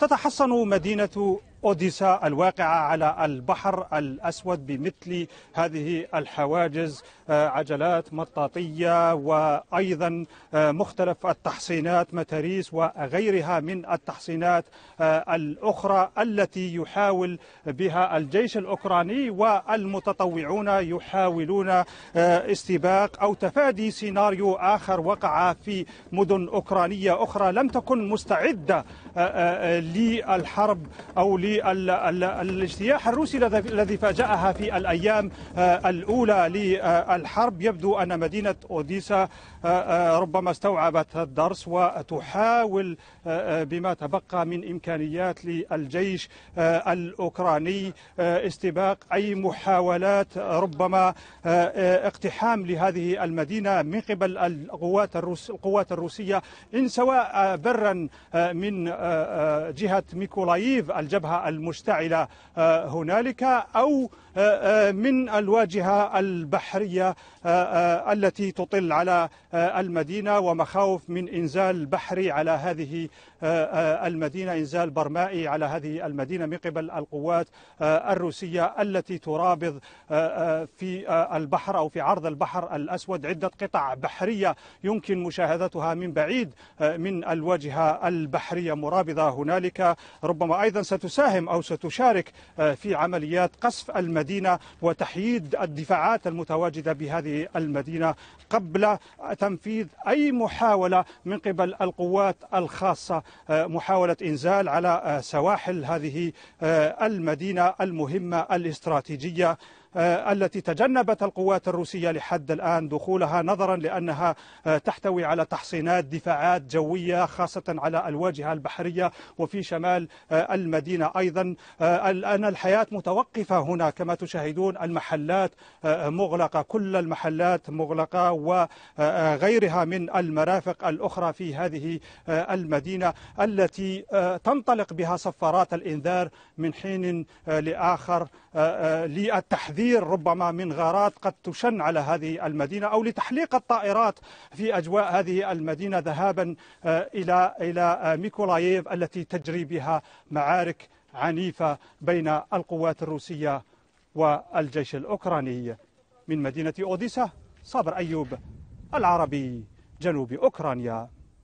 تتحصن مدينة أوديسا الواقعة على البحر الأسود بمثل هذه الحواجز آه، عجلات مطاطية وأيضا آه، مختلف التحصينات متاريس وغيرها من التحصينات آه، الأخرى التي يحاول بها الجيش الأوكراني والمتطوعون يحاولون استباق أو تفادي سيناريو آخر وقع في مدن أوكرانية أخرى لم تكن مستعدة للحرب أو للاجتياح الروسي الذي فاجأها في الأيام آه، الأولى للحرب يبدو أن مدينة أوديسا آه، آه، ربما استوعبت الدرس وتحاول بما تبقى من إمكانيات للجيش الأوكراني استباق أي محاولات ربما اقتحام لهذه المدينة من قبل القوات الروس القوات الروسية إن سواء برا من جهة ميكولايف الجبهة المشتعلة آه، هنالك أو آه، آه، من الواجهة البحرية التي تطل على المدينة ومخاوف من إنزال بحري على هذه المدينة إنزال برمائي على هذه المدينة من قبل القوات الروسية التي ترابض في البحر أو في عرض البحر الأسود عدة قطع بحرية يمكن مشاهدتها من بعيد من الواجهة البحرية مرابضة هنالك ربما أيضا ستساهم ستساهم أو ستشارك آه، في عمليات قصف المدينة وتحييد الدفاعات المتواجدة بهذه المدينة قبل تنفيذ أي محاولة من قبل القوات الخاصة آه، محاولة إنزال على آه، سواحل هذه المدينة المهمة الاستراتيجية آه، التي تجنبت القوات الروسية لحد الآن دخولها نظرا لأنها آه، تحتوي على تحصينات دفاعات جوية خاصة على الواجهة البحرية وفي شمال آه، المدينة أيضا الآن الحياة متوقفة هنا كما تشاهدون المحلات مغلقة كل المحلات مغلقة وغيرها من المرافق الأخرى في هذه المدينة التي تنطلق بها صفارات الإنذار من حين لآخر للتحذير لتحذير ربما من غارات قد تشن على هذه المدينة أو لتحليق الطائرات في أجواء هذه المدينة ذهابا آه، إلى إلى آه، ميكولاييف التي تجري بها معارك عنيفة بين القوات الروسية والجيش الأوكراني من مدينة أوديسا صابر أيوب العربي جنوب أوكرانيا